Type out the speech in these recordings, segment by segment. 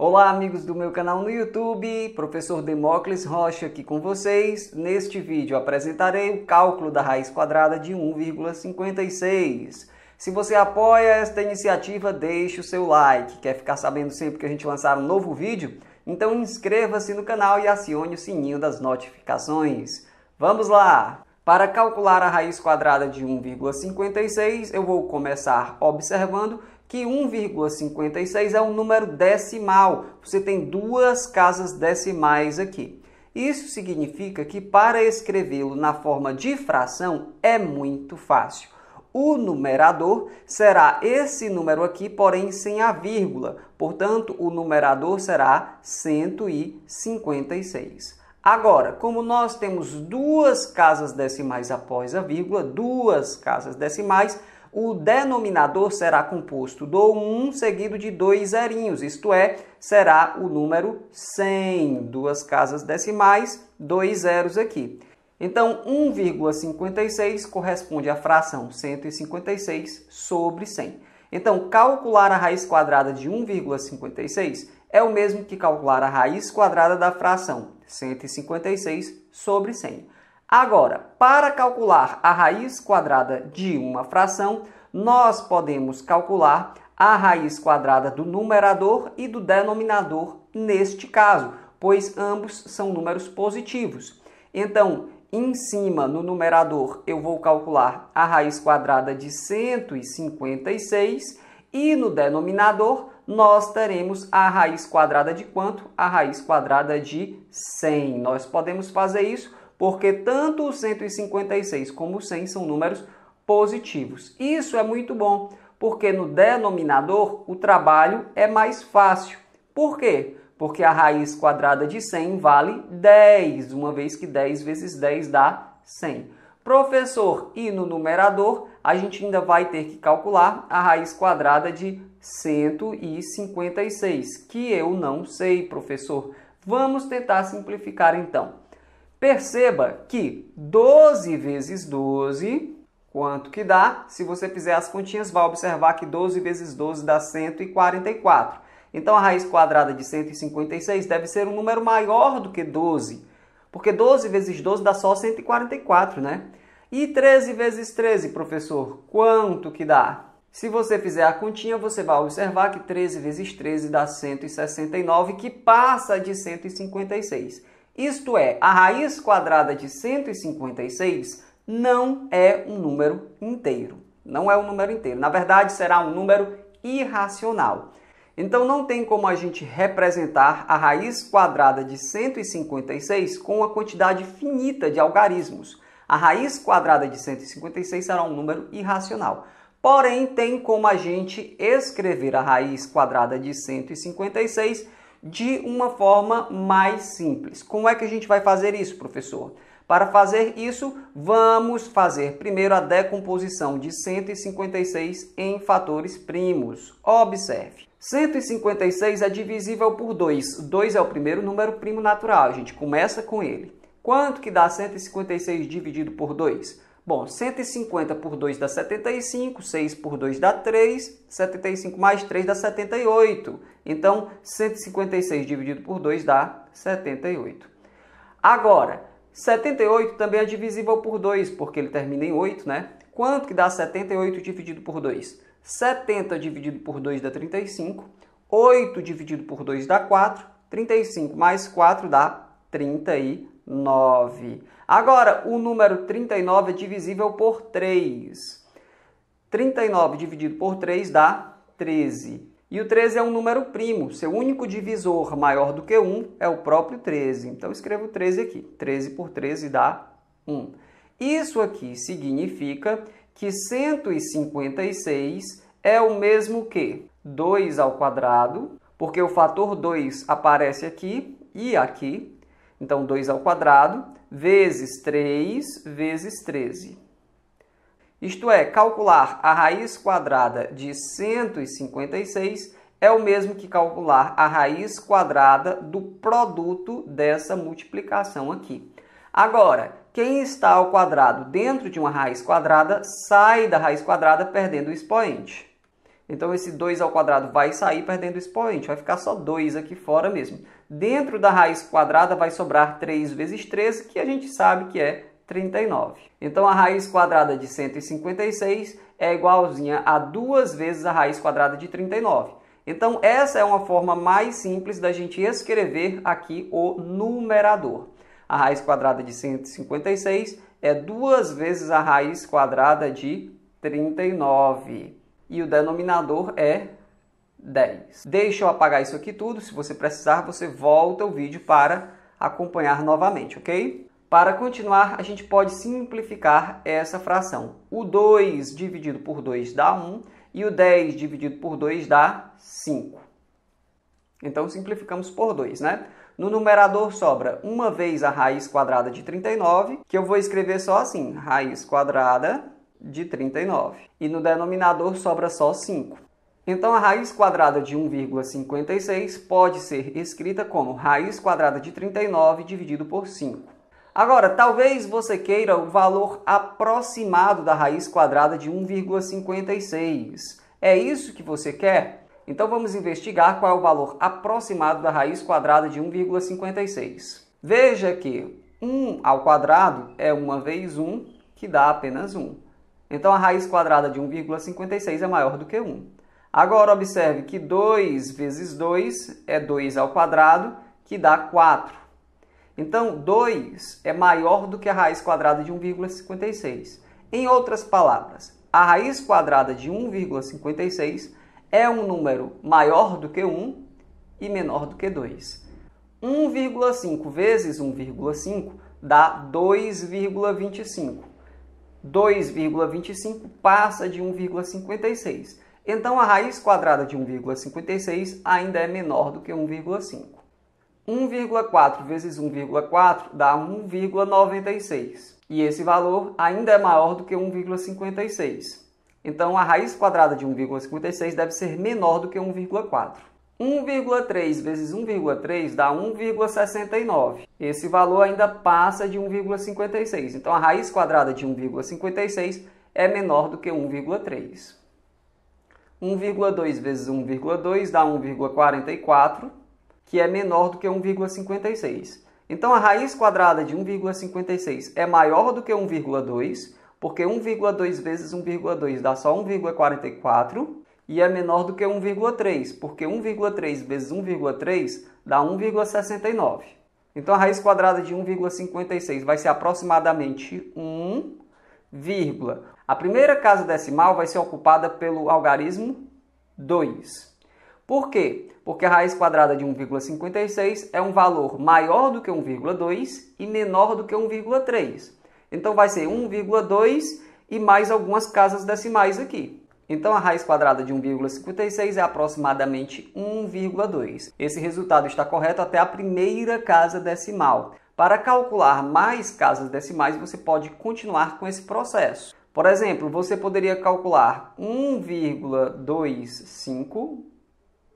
Olá, amigos do meu canal no YouTube, professor Demócles Rocha aqui com vocês. Neste vídeo apresentarei o cálculo da raiz quadrada de 1,56. Se você apoia esta iniciativa, deixe o seu like. Quer ficar sabendo sempre que a gente lançar um novo vídeo? Então inscreva-se no canal e acione o sininho das notificações. Vamos lá! Para calcular a raiz quadrada de 1,56, eu vou começar observando que 1,56 é um número decimal. Você tem duas casas decimais aqui. Isso significa que para escrevê-lo na forma de fração é muito fácil. O numerador será esse número aqui, porém sem a vírgula. Portanto, o numerador será 156. Agora, como nós temos duas casas decimais após a vírgula, duas casas decimais, o denominador será composto do 1 seguido de dois zerinhos, isto é, será o número 100, duas casas decimais, dois zeros aqui. Então, 1,56 corresponde à fração 156 sobre 100. Então, calcular a raiz quadrada de 1,56 é o mesmo que calcular a raiz quadrada da fração 156 sobre 100. Agora, para calcular a raiz quadrada de uma fração, nós podemos calcular a raiz quadrada do numerador e do denominador neste caso, pois ambos são números positivos. Então, em cima no numerador eu vou calcular a raiz quadrada de 156 e no denominador nós teremos a raiz quadrada de quanto? A raiz quadrada de 100. Nós podemos fazer isso porque tanto o 156 como o 100 são números positivos. Isso é muito bom, porque no denominador o trabalho é mais fácil. Por quê? Porque a raiz quadrada de 100 vale 10, uma vez que 10 vezes 10 dá 100. Professor, e no numerador a gente ainda vai ter que calcular a raiz quadrada de 156, que eu não sei, professor. Vamos tentar simplificar então. Perceba que 12 vezes 12, quanto que dá? Se você fizer as continhas, vai observar que 12 vezes 12 dá 144. Então a raiz quadrada de 156 deve ser um número maior do que 12, porque 12 vezes 12 dá só 144, né? E 13 vezes 13, professor, quanto que dá? Se você fizer a continha, você vai observar que 13 vezes 13 dá 169, que passa de 156. Isto é, a raiz quadrada de 156 não é um número inteiro. Não é um número inteiro. Na verdade, será um número irracional. Então não tem como a gente representar a raiz quadrada de 156 com uma quantidade finita de algarismos. A raiz quadrada de 156 será um número irracional. Porém, tem como a gente escrever a raiz quadrada de 156 de uma forma mais simples. Como é que a gente vai fazer isso, professor? Para fazer isso, vamos fazer primeiro a decomposição de 156 em fatores primos. Observe. 156 é divisível por 2. 2 é o primeiro número primo natural, a gente começa com ele. Quanto que dá 156 dividido por 2? Bom, 150 por 2 dá 75, 6 por 2 dá 3, 75 mais 3 dá 78. Então, 156 dividido por 2 dá 78. Agora, 78 também é divisível por 2, porque ele termina em 8, né? Quanto que dá 78 dividido por 2? 70 dividido por 2 dá 35, 8 dividido por 2 dá 4, 35 mais 4 dá 38. 9. Agora, o número 39 é divisível por 3. 39 dividido por 3 dá 13. E o 13 é um número primo. Seu único divisor maior do que 1 é o próprio 13. Então, escrevo 13 aqui. 13 por 13 dá 1. Isso aqui significa que 156 é o mesmo que 2 ao quadrado, porque o fator 2 aparece aqui e aqui, então, 2 ao quadrado vezes 3 vezes 13. Isto é, calcular a raiz quadrada de 156 é o mesmo que calcular a raiz quadrada do produto dessa multiplicação aqui. Agora, quem está ao quadrado dentro de uma raiz quadrada sai da raiz quadrada perdendo o expoente. Então, esse 2 ao quadrado vai sair perdendo o expoente, vai ficar só 2 aqui fora mesmo. Dentro da raiz quadrada vai sobrar 3 vezes 13, que a gente sabe que é 39. Então a raiz quadrada de 156 é igualzinha a 2 vezes a raiz quadrada de 39. Então essa é uma forma mais simples da gente escrever aqui o numerador. A raiz quadrada de 156 é 2 vezes a raiz quadrada de 39. E o denominador é 10. Deixa eu apagar isso aqui tudo. Se você precisar, você volta o vídeo para acompanhar novamente, ok? Para continuar, a gente pode simplificar essa fração. O 2 dividido por 2 dá 1 e o 10 dividido por 2 dá 5. Então, simplificamos por 2, né? No numerador sobra uma vez a raiz quadrada de 39, que eu vou escrever só assim, raiz quadrada de 39. E no denominador sobra só 5. Então a raiz quadrada de 1,56 pode ser escrita como raiz quadrada de 39 dividido por 5. Agora, talvez você queira o valor aproximado da raiz quadrada de 1,56. É isso que você quer? Então vamos investigar qual é o valor aproximado da raiz quadrada de 1,56. Veja que 1 ao quadrado é 1 vezes 1, que dá apenas 1. Então a raiz quadrada de 1,56 é maior do que 1. Agora observe que 2 vezes 2 é 2 ao quadrado, que dá 4. Então 2 é maior do que a raiz quadrada de 1,56. Em outras palavras, a raiz quadrada de 1,56 é um número maior do que 1 e menor do que 2. 1,5 vezes 1,5 dá 2,25. 2,25 passa de 1,56. Então a raiz quadrada de 1,56 ainda é menor do que 1,5. 1,4 vezes 1,4 dá 1,96. E esse valor ainda é maior do que 1,56. Então a raiz quadrada de 1,56 deve ser menor do que 1,4. 1,3 vezes 1,3 dá 1,69. Esse valor ainda passa de 1,56. Então a raiz quadrada de 1,56 é menor do que 1,3. 1,2 vezes 1,2 dá 1,44, que é menor do que 1,56. Então a raiz quadrada de 1,56 é maior do que 1,2, porque 1,2 vezes 1,2 dá só 1,44 e é menor do que 1,3, porque 1,3 vezes 1,3 dá 1,69. Então a raiz quadrada de 1,56 vai ser aproximadamente 1, a primeira casa decimal vai ser ocupada pelo algarismo 2. Por quê? Porque a raiz quadrada de 1,56 é um valor maior do que 1,2 e menor do que 1,3. Então vai ser 1,2 e mais algumas casas decimais aqui. Então a raiz quadrada de 1,56 é aproximadamente 1,2. Esse resultado está correto até a primeira casa decimal. Para calcular mais casas decimais, você pode continuar com esse processo. Por exemplo, você poderia calcular 1,25,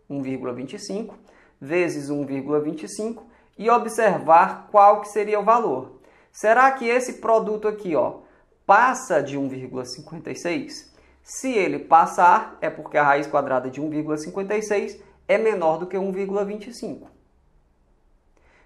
1,25 vezes 1,25 e observar qual que seria o valor. Será que esse produto aqui, ó, passa de 1,56? Se ele passar, é porque a raiz quadrada de 1,56 é menor do que 1,25.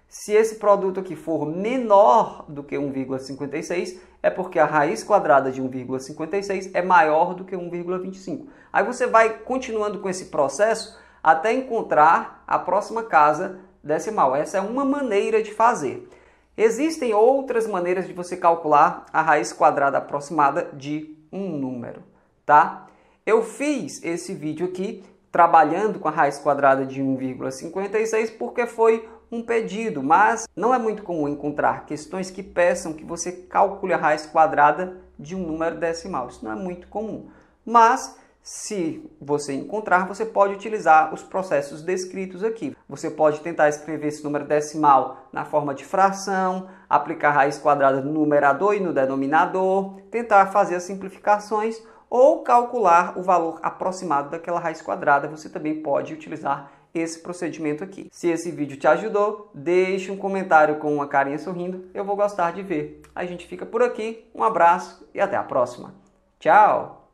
Se esse produto aqui for menor do que 1,56, é porque a raiz quadrada de 1,56 é maior do que 1,25. Aí você vai continuando com esse processo até encontrar a próxima casa decimal. Essa é uma maneira de fazer. Existem outras maneiras de você calcular a raiz quadrada aproximada de um número, tá? Eu fiz esse vídeo aqui trabalhando com a raiz quadrada de 1,56 porque foi um pedido, mas não é muito comum encontrar questões que peçam que você calcule a raiz quadrada de um número decimal. Isso não é muito comum. Mas se você encontrar, você pode utilizar os processos descritos aqui. Você pode tentar escrever esse número decimal na forma de fração, aplicar a raiz quadrada no numerador e no denominador, tentar fazer as simplificações ou calcular o valor aproximado daquela raiz quadrada. Você também pode utilizar esse procedimento aqui. Se esse vídeo te ajudou, deixe um comentário com uma carinha sorrindo, eu vou gostar de ver. A gente fica por aqui, um abraço e até a próxima. Tchau!